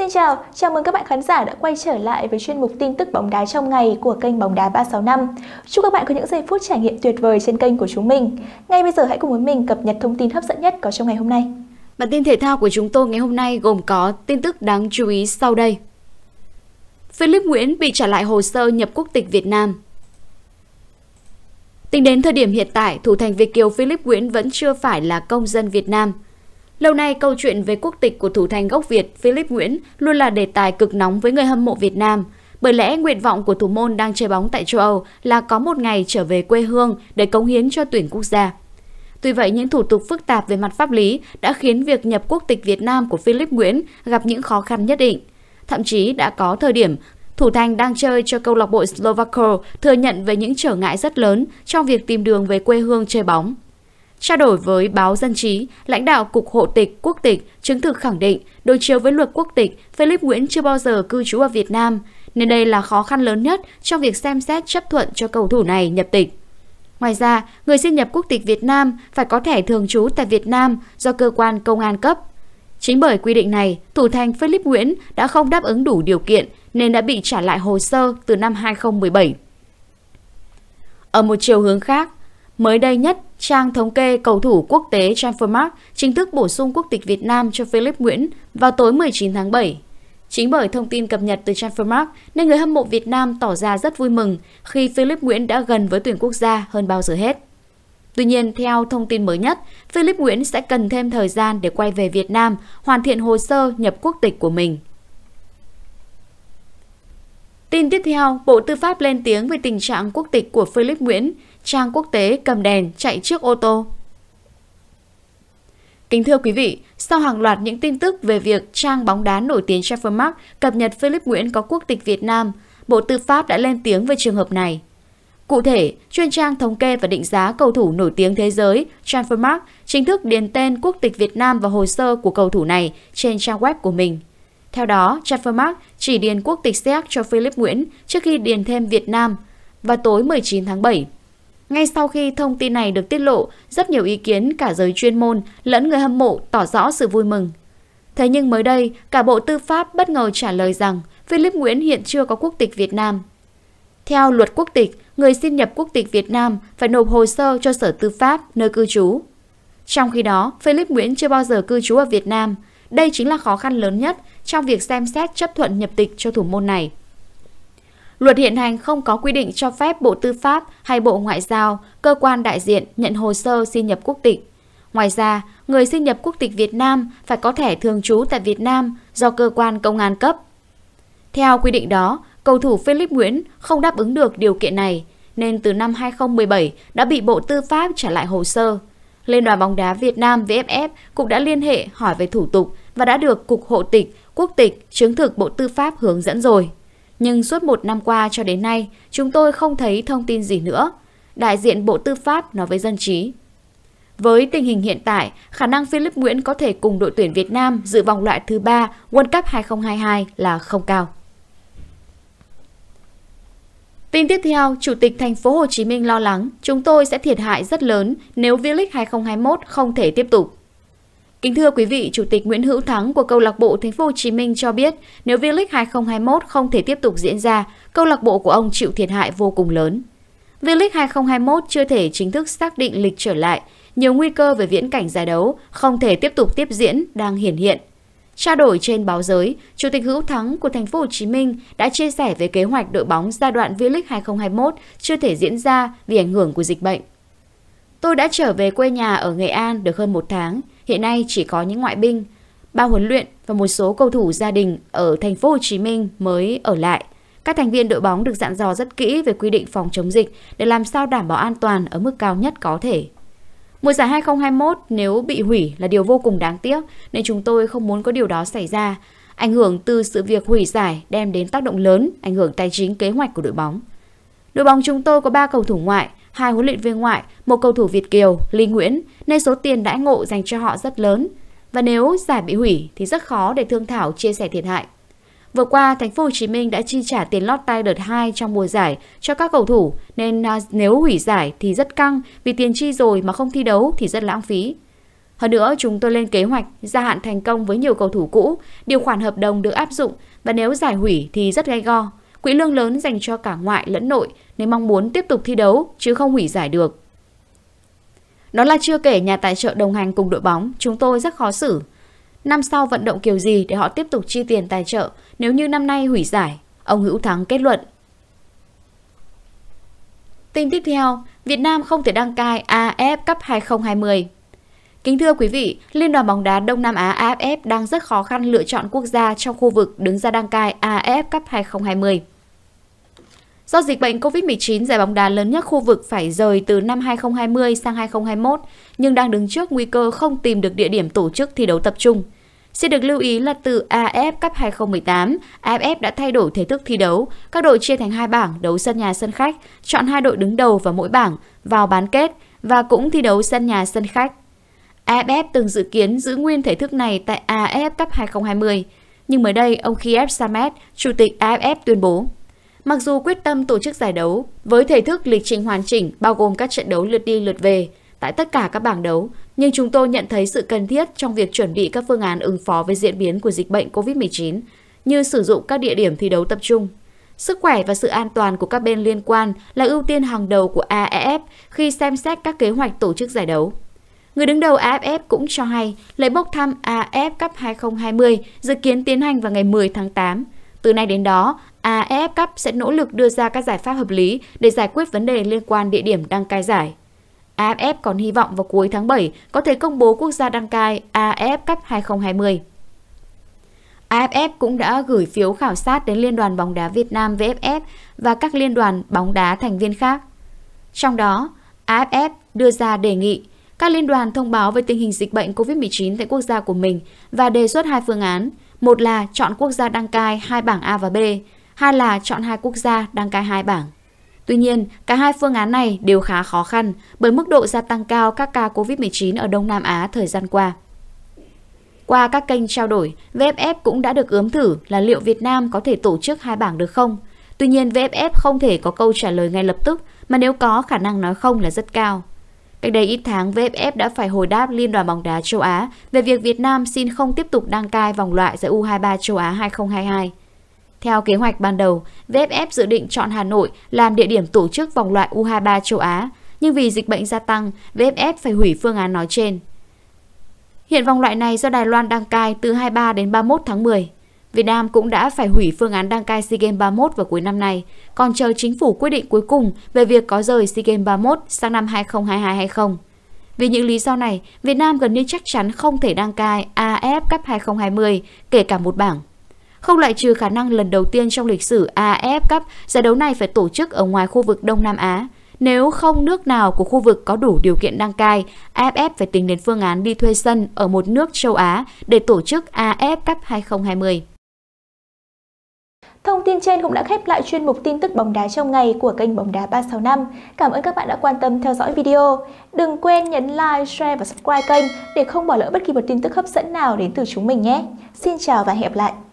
Xin chào, chào mừng các bạn khán giả đã quay trở lại với chuyên mục tin tức bóng đá trong ngày của kênh Bóng đá 365. Chúc các bạn có những giây phút trải nghiệm tuyệt vời trên kênh của chúng mình. Ngay bây giờ hãy cùng với mình cập nhật thông tin hấp dẫn nhất có trong ngày hôm nay. Bản tin thể thao của chúng tôi ngày hôm nay gồm có tin tức đáng chú ý sau đây. Philip Nguyễn bị trả lại hồ sơ nhập quốc tịch Việt Nam. Tính đến thời điểm hiện tại, thủ thành Việt Kiều Philip Nguyễn vẫn chưa phải là công dân Việt Nam – Lâu nay, câu chuyện về quốc tịch của thủ thành gốc Việt Philip Nguyễn luôn là đề tài cực nóng với người hâm mộ Việt Nam. Bởi lẽ nguyện vọng của thủ môn đang chơi bóng tại châu Âu là có một ngày trở về quê hương để cống hiến cho tuyển quốc gia. Tuy vậy, những thủ tục phức tạp về mặt pháp lý đã khiến việc nhập quốc tịch Việt Nam của Philip Nguyễn gặp những khó khăn nhất định. Thậm chí đã có thời điểm thủ thành đang chơi cho câu lạc bộ Slovakia thừa nhận về những trở ngại rất lớn trong việc tìm đường về quê hương chơi bóng. Trao đổi với báo Dân trí, lãnh đạo Cục Hộ tịch Quốc tịch chứng thực khẳng định đối chiếu với luật quốc tịch, Philip Nguyễn chưa bao giờ cư trú ở Việt Nam, nên đây là khó khăn lớn nhất trong việc xem xét chấp thuận cho cầu thủ này nhập tịch. Ngoài ra, người xin nhập quốc tịch Việt Nam phải có thẻ thường trú tại Việt Nam do cơ quan công an cấp. Chính bởi quy định này, thủ thành Philip Nguyễn đã không đáp ứng đủ điều kiện nên đã bị trả lại hồ sơ từ năm 2017. Ở một chiều hướng khác, Mới đây nhất, trang thống kê cầu thủ quốc tế Transfermarkt chính thức bổ sung quốc tịch Việt Nam cho Philip Nguyễn vào tối 19 tháng 7. Chính bởi thông tin cập nhật từ Transfermarkt nên người hâm mộ Việt Nam tỏ ra rất vui mừng khi Philip Nguyễn đã gần với tuyển quốc gia hơn bao giờ hết. Tuy nhiên, theo thông tin mới nhất, Philip Nguyễn sẽ cần thêm thời gian để quay về Việt Nam hoàn thiện hồ sơ nhập quốc tịch của mình. Tin tiếp theo, Bộ Tư pháp lên tiếng về tình trạng quốc tịch của Philip Nguyễn, trang quốc tế cầm đèn chạy trước ô tô. Kính thưa quý vị, sau hàng loạt những tin tức về việc trang bóng đá nổi tiếng Trevor cập nhật Philip Nguyễn có quốc tịch Việt Nam, Bộ Tư pháp đã lên tiếng về trường hợp này. Cụ thể, chuyên trang thống kê và định giá cầu thủ nổi tiếng thế giới Transfermarkt chính thức điền tên quốc tịch Việt Nam vào hồ sơ của cầu thủ này trên trang web của mình. Theo đó, Transfermarkt chỉ điền quốc tịch Séc cho Philip Nguyễn trước khi điền thêm Việt Nam vào tối 19 tháng 7. Ngay sau khi thông tin này được tiết lộ, rất nhiều ý kiến cả giới chuyên môn lẫn người hâm mộ tỏ rõ sự vui mừng. Thế nhưng mới đây, cả Bộ Tư pháp bất ngờ trả lời rằng Philip Nguyễn hiện chưa có quốc tịch Việt Nam. Theo luật quốc tịch, người xin nhập quốc tịch Việt Nam phải nộp hồ sơ cho Sở Tư pháp nơi cư trú. Trong khi đó, Philip Nguyễn chưa bao giờ cư trú ở Việt Nam, đây chính là khó khăn lớn nhất trong việc xem xét chấp thuận nhập tịch cho thủ môn này. Luật hiện hành không có quy định cho phép Bộ Tư pháp hay Bộ Ngoại giao, cơ quan đại diện nhận hồ sơ xin nhập quốc tịch. Ngoài ra, người xin nhập quốc tịch Việt Nam phải có thẻ thường trú tại Việt Nam do cơ quan công an cấp. Theo quy định đó, cầu thủ Philip Nguyễn không đáp ứng được điều kiện này, nên từ năm 2017 đã bị Bộ Tư pháp trả lại hồ sơ. Liên đoàn bóng đá Việt Nam VFF cũng đã liên hệ hỏi về thủ tục và đã được Cục Hộ tịch, Quốc tịch chứng thực Bộ Tư pháp hướng dẫn rồi. Nhưng suốt một năm qua cho đến nay, chúng tôi không thấy thông tin gì nữa. Đại diện Bộ Tư pháp nói với dân trí. Với tình hình hiện tại, khả năng Philip Nguyễn có thể cùng đội tuyển Việt Nam dự vòng loại thứ 3 World Cup 2022 là không cao. Tin tiếp theo, Chủ tịch Thành phố Hồ Chí Minh lo lắng, chúng tôi sẽ thiệt hại rất lớn nếu V-League 2021 không thể tiếp tục. Kính thưa quý vị, Chủ tịch Nguyễn Hữu Thắng của câu lạc bộ Thành phố Hồ Chí Minh cho biết, nếu V-League 2021 không thể tiếp tục diễn ra, câu lạc bộ của ông chịu thiệt hại vô cùng lớn. V-League 2021 chưa thể chính thức xác định lịch trở lại, nhiều nguy cơ về viễn cảnh giải đấu không thể tiếp tục tiếp diễn đang hiển hiện. Trao đổi trên báo giới, Chủ tịch Hữu Thắng của Thành phố Hồ Chí Minh đã chia sẻ về kế hoạch đội bóng giai đoạn V-League 2021 chưa thể diễn ra vì ảnh hưởng của dịch bệnh. Tôi đã trở về quê nhà ở Nghệ An được hơn một tháng, hiện nay chỉ có những ngoại binh, ba huấn luyện và một số cầu thủ gia đình ở Thành phố Hồ Chí Minh mới ở lại. Các thành viên đội bóng được dặn dò rất kỹ về quy định phòng chống dịch để làm sao đảm bảo an toàn ở mức cao nhất có thể. Mùa giải 2021 nếu bị hủy là điều vô cùng đáng tiếc nên chúng tôi không muốn có điều đó xảy ra. Ảnh hưởng từ sự việc hủy giải đem đến tác động lớn, ảnh hưởng tài chính kế hoạch của đội bóng. Đội bóng chúng tôi có 3 cầu thủ ngoại, hai huấn luyện viên ngoại, một cầu thủ Việt Kiều, Lý Nguyễn nên số tiền đãi ngộ dành cho họ rất lớn. Và nếu giải bị hủy thì rất khó để thương thảo chia sẻ thiệt hại. Vừa qua, Thành phố Hồ Chí Minh đã chi trả tiền lót tay đợt 2 trong mùa giải cho các cầu thủ, nên à, nếu hủy giải thì rất căng vì tiền chi rồi mà không thi đấu thì rất lãng phí. Hơn nữa, chúng tôi lên kế hoạch gia hạn thành công với nhiều cầu thủ cũ, điều khoản hợp đồng được áp dụng và nếu giải hủy thì rất gay go. Quỹ lương lớn dành cho cả ngoại lẫn nội nên mong muốn tiếp tục thi đấu chứ không hủy giải được. Đó là chưa kể nhà tài trợ đồng hành cùng đội bóng, chúng tôi rất khó xử. Năm sau vận động kiểu gì để họ tiếp tục chi tiền tài trợ nếu như năm nay hủy giải? Ông Hữu Thắng kết luận. Tin tiếp theo, Việt Nam không thể đăng cai AF Cup 2020. Kính thưa quý vị, Liên đoàn bóng đá Đông Nam Á AFF đang rất khó khăn lựa chọn quốc gia trong khu vực đứng ra đăng cai AF Cup 2020. Do dịch bệnh COVID-19, giải bóng đá lớn nhất khu vực phải rời từ năm 2020 sang 2021, nhưng đang đứng trước nguy cơ không tìm được địa điểm tổ chức thi đấu tập trung. Xin được lưu ý là từ AF Cup 2018, AFF đã thay đổi thể thức thi đấu, các đội chia thành hai bảng đấu sân nhà sân khách, chọn hai đội đứng đầu vào mỗi bảng vào bán kết và cũng thi đấu sân nhà sân khách. AFF từng dự kiến giữ nguyên thể thức này tại AFF Cup 2020, nhưng mới đây ông Kiev Samet, chủ tịch AFF tuyên bố Mặc dù quyết tâm tổ chức giải đấu với thể thức lịch trình hoàn chỉnh bao gồm các trận đấu lượt đi lượt về tại tất cả các bảng đấu, nhưng chúng tôi nhận thấy sự cần thiết trong việc chuẩn bị các phương án ứng phó với diễn biến của dịch bệnh COVID-19 như sử dụng các địa điểm thi đấu tập trung. Sức khỏe và sự an toàn của các bên liên quan là ưu tiên hàng đầu của AFF e khi xem xét các kế hoạch tổ chức giải đấu. Người đứng đầu AFF e cũng cho hay lễ bốc thăm AFF e Cup 2020 dự kiến tiến hành vào ngày 10 tháng 8. Từ nay đến đó, AFF Cup sẽ nỗ lực đưa ra các giải pháp hợp lý để giải quyết vấn đề liên quan địa điểm đăng cai giải. AFF còn hy vọng vào cuối tháng 7 có thể công bố quốc gia đăng cai AFF Cup 2020. AFF cũng đã gửi phiếu khảo sát đến Liên đoàn bóng đá Việt Nam VFF và các liên đoàn bóng đá thành viên khác. Trong đó, AFF đưa ra đề nghị các liên đoàn thông báo về tình hình dịch bệnh COVID-19 tại quốc gia của mình và đề xuất hai phương án. Một là chọn quốc gia đăng cai hai bảng A và B, hai là chọn hai quốc gia đăng cai hai bảng. Tuy nhiên, cả hai phương án này đều khá khó khăn bởi mức độ gia tăng cao các ca COVID-19 ở Đông Nam Á thời gian qua. Qua các kênh trao đổi, VFF cũng đã được ướm thử là liệu Việt Nam có thể tổ chức hai bảng được không? Tuy nhiên, VFF không thể có câu trả lời ngay lập tức, mà nếu có, khả năng nói không là rất cao. Cách đây ít tháng, VFF đã phải hồi đáp Liên đoàn bóng đá châu Á về việc Việt Nam xin không tiếp tục đăng cai vòng loại giải U23 châu Á 2022. Theo kế hoạch ban đầu, VFF dự định chọn Hà Nội làm địa điểm tổ chức vòng loại U23 châu Á, nhưng vì dịch bệnh gia tăng, VFF phải hủy phương án nói trên. Hiện vòng loại này do Đài Loan đăng cai từ 23 đến 31 tháng 10. Việt Nam cũng đã phải hủy phương án đăng cai SEA Games 31 vào cuối năm nay, còn chờ chính phủ quyết định cuối cùng về việc có rời SEA Games 31 sang năm 2022 hay không. Vì những lý do này, Việt Nam gần như chắc chắn không thể đăng cai AF Cup 2020, kể cả một bảng. Không loại trừ khả năng lần đầu tiên trong lịch sử AF Cup, giải đấu này phải tổ chức ở ngoài khu vực Đông Nam Á. Nếu không nước nào của khu vực có đủ điều kiện đăng cai, AFF phải tính đến phương án đi thuê sân ở một nước châu Á để tổ chức AF Cup 2020. Thông tin trên cũng đã khép lại chuyên mục tin tức bóng đá trong ngày của kênh bóng đá 365. Cảm ơn các bạn đã quan tâm theo dõi video. Đừng quên nhấn like, share và subscribe kênh để không bỏ lỡ bất kỳ một tin tức hấp dẫn nào đến từ chúng mình nhé. Xin chào và hẹn gặp lại!